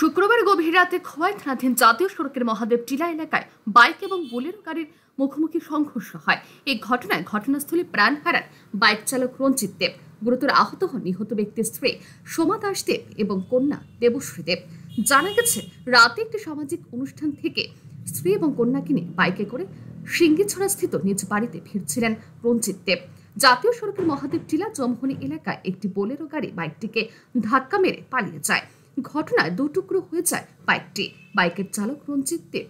শুক্রবার গভীর রাতে খোয়াই থানাধীন জাতীয় সড়কের মহাদেব টিলা এলাকায় বাইক এবং বোলেরো গাড়ির মুখোমুখি সংঘর্ষ হয় এই ঘটনায় ঘটনাস্থলে প্রাণ হারান বাইক চালক রঞ্জিত দেব গুরুতর আহত হন নিহত ব্যক্তির স্ত্রী সোমা দাস দেব এবং কন্যা দেবশ্রী দেব জানা গেছে রাতে একটি সামাজিক অনুষ্ঠান থেকে স্ত্রী এবং কন্যাকে নিয়ে বাইকে করে সিঙ্গিছড়াস্থিত নিজ বাড়িতে ফিরছিলেন রঞ্জিত দেব জাতীয় সড়কের মহাদেব টিলা জমহনি এলাকায় একটি বোলেরো গাড়ি বাইকটিকে ধাক্কা মেরে পালিয়ে যায় ঘটনায় দুটুকরো হয়ে যায় বাইকটি বাইকের চালক রঞ্জিত দেব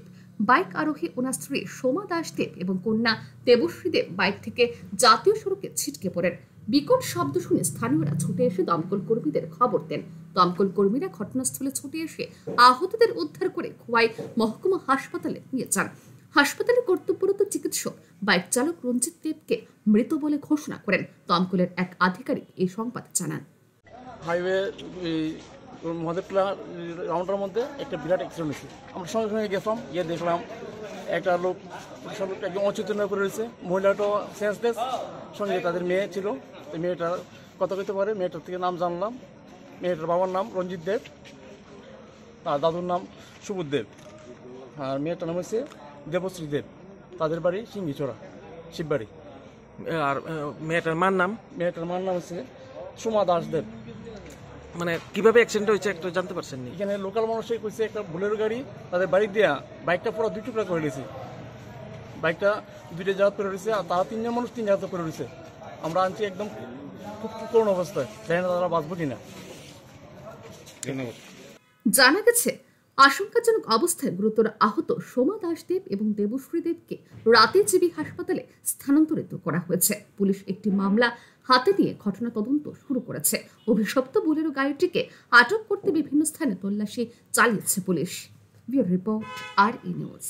বাইক আরোহী ওনার স্ত্রী সোমা দাস দেব এবং কন্যা দেবশ্রী দেব বাইক থেকে জাতীয় সড়কে ছিটকে পড়েন বিকট শব্দ শুনে স্থানীয়রা ছুটে এসে দমকল কর্মীদের খবর দেন দমকল কর্মীরা ঘটনাস্থলে ছুটে এসে আহতদের উদ্ধার করে খোয়াই মহকুমা হাসপাতালে নিয়ে যান হাসপাতালে কর্তব্যরত চিকিৎসক বাইক চালক রঞ্জিত দেবকে মৃত বলে ঘোষণা করেন দমকলের এক আধিকারিক এই সংবাদ জানান হাইওয়ে মহাদেবটলা রাউন্ডের মধ্যে একটা বিরাট অ্যাক্সিডেন্ট হয়েছে আমরা সঙ্গে সঙ্গে গেছিলাম গিয়ে দেখলাম একটা লোক সব একদম অচেতন করে রয়েছে মহিলাটাও সেন্সলেস সঙ্গে তাদের মেয়ে ছিল মেয়েটা কথা কইতে পারে মেয়েটার থেকে নাম জানলাম মেয়েটার বাবার নাম রঞ্জিত দেব আর দাদুর নাম সুবুদ দেব আর মেয়েটার নাম হচ্ছে দেবশ্রী দেব তাদের বাড়ি সিঙ্গিচোড়া শিববাড়ি আর মেয়েটার মার নাম মেয়েটার মার নাম হচ্ছে সোমা দাস দেব মানে কিভাবে অ্যাক্সিডেন্ট হয়েছে একটু জানতে পারছেন না এখানে লোকাল মানুষই কইছে একটা ভুলের গাড়ি তাদের বাড়ি দিয়া বাইকটা পুরো দুই টুকরা করে নিয়েছে বাইকটা দুইটা জাহাজ করে রয়েছে আর তারা তিনজন মানুষ তিন জাহাজ করে রয়েছে আমরা আনছি একদম খুব করুণ অবস্থায় জানি না তারা বাঁচবো কিনা জানা গেছে আশঙ্কাজনক অবস্থায় গুরুতর আহত সোমা দাসদেব এবং দেবশ্রী দেবকে রাতে জিবি হাসপাতালে স্থানান্তরিত করা হয়েছে পুলিশ একটি মামলা হাতে নিয়ে ঘটনা তদন্ত শুরু করেছে অভিশপ্ত বোলেরো গাড়িটিকে আটক করতে বিভিন্ন স্থানে তল্লাশি চালিয়েছে পুলিশ রিপোর্ট আর ই নিউজ